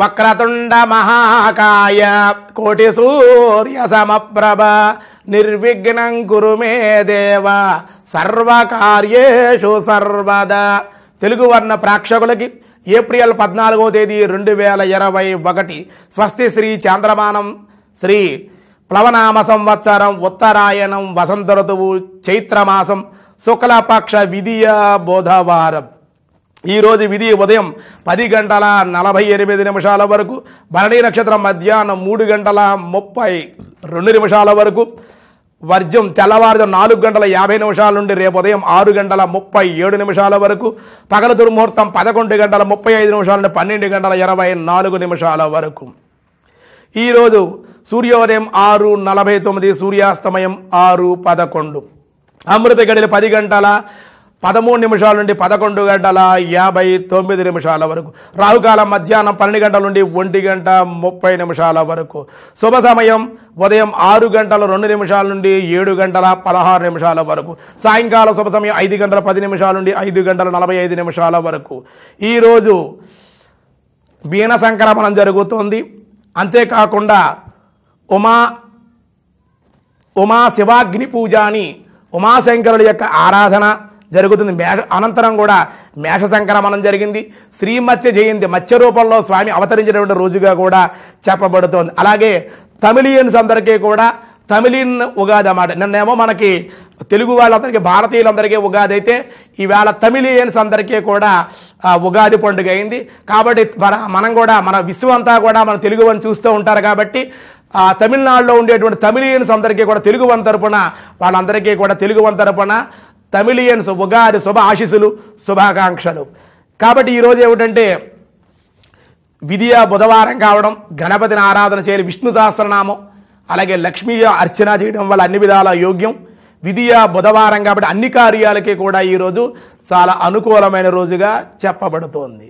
వక్రతుండ మహాకాయ కోటి సూర్య సమప్రభ నిర్విఘ్నం కురు మే దేవ సర్వకార్యేషు సర్వదా తెలుగు వర్ణ ప్రేక్షకులకి ఏప్రిల్ పద్నాలుగో తేదీ రెండు వేల ఇరవై ఒకటి స్వస్తి శ్రీ చాంద్రమానం శ్రీ ప్లవనామ సంవత్సరం ఉత్తరాయణం వసంత ఋతువు చైత్రమాసం శుక్లపక్ష విధియ బోధవారం ఈరోజు విధి ఉదయం పది గంటల నలభై ఎనిమిది నిమిషాల వరకు భరణీ నక్షత్రం మధ్యాహ్నం మూడు గంటల ముప్పై రెండు నిమిషాల వరకు వర్జం తెల్లవారుజం నాలుగు గంటల యాభై నిమిషాల నుండి రేపు ఉదయం ఆరు గంటల ముప్పై ఏడు నిమిషాల వరకు పగల దుర్ముహూర్తం పదకొండు గంటల ముప్పై ఐదు నిమిషాల నుండి పన్నెండు గంటల ఇరవై నాలుగు నిమిషాల వరకు ఈరోజు సూర్యోదయం ఆరు నలభై తొమ్మిది సూర్యాస్తమయం ఆరు పదకొండు అమృత గడిలు పది గంటల పదమూడు నిమిషాల నుండి పదకొండు గంటల యాభై తొమ్మిది నిమిషాల వరకు రాహుకాలం మధ్యాహ్నం పన్నెండు గంటల నుండి ఒంటి గంట ముప్పై నిమిషాల వరకు శుభ సమయం ఉదయం ఆరు గంటల రెండు నిమిషాల నుండి ఏడు గంటల పదహారు నిమిషాల వరకు సాయంకాల శుభ సమయం ఐదు గంటల పది నిమిషాల నుండి ఐదు గంటల నలభై ఐదు నిమిషాల వరకు ఈరోజు బీన సంక్రమణం జరుగుతుంది అంతేకాకుండా ఉమా ఉమా శివాగ్ని పూజ అని ఉమాశంకరుడి యొక్క ఆరాధన జరుగుతుంది మేష అనంతరం కూడా మేష సంక్రమణం జరిగింది శ్రీ మత్స్య జయంతి మత్స్య రూపంలో స్వామి అవతరించినటువంటి రోజుగా కూడా చెప్పబడుతోంది అలాగే తమిళియన్స్ అందరికీ కూడా తమిళిన్ ఉగాది అన్నమాట నిన్నేమో మనకి తెలుగు వాళ్ళందరికీ భారతీయులందరికీ ఉగాది అయితే ఈవేళ తమిళియన్స్ అందరికీ కూడా ఉగాది పండుగ అయింది కాబట్టి మన మనం కూడా మన విశ్వం అంతా కూడా మన తెలుగు వాళ్ళని చూస్తూ ఉంటారు కాబట్టి ఆ తమిళనాడులో ఉండేటువంటి తమిళియన్స్ అందరికీ కూడా తెలుగు వన్ తరపున వాళ్ళందరికీ కూడా తెలుగు వన్ తరపున తమిళియన్స్ ఉగాది శుభ ఆశీస్సులు శుభాకాంక్షలు కాబట్టి ఈరోజు ఏమిటంటే విధియ బుధవారం కావడం గణపతిని ఆరాధన చేయని విష్ణు సహస్రనామం అలాగే లక్ష్మీ అర్చన చేయడం వల్ల అన్ని విధాల యోగ్యం విధియ బుధవారం కాబట్టి అన్ని కార్యాలకి కూడా ఈరోజు చాలా అనుకూలమైన రోజుగా చెప్పబడుతోంది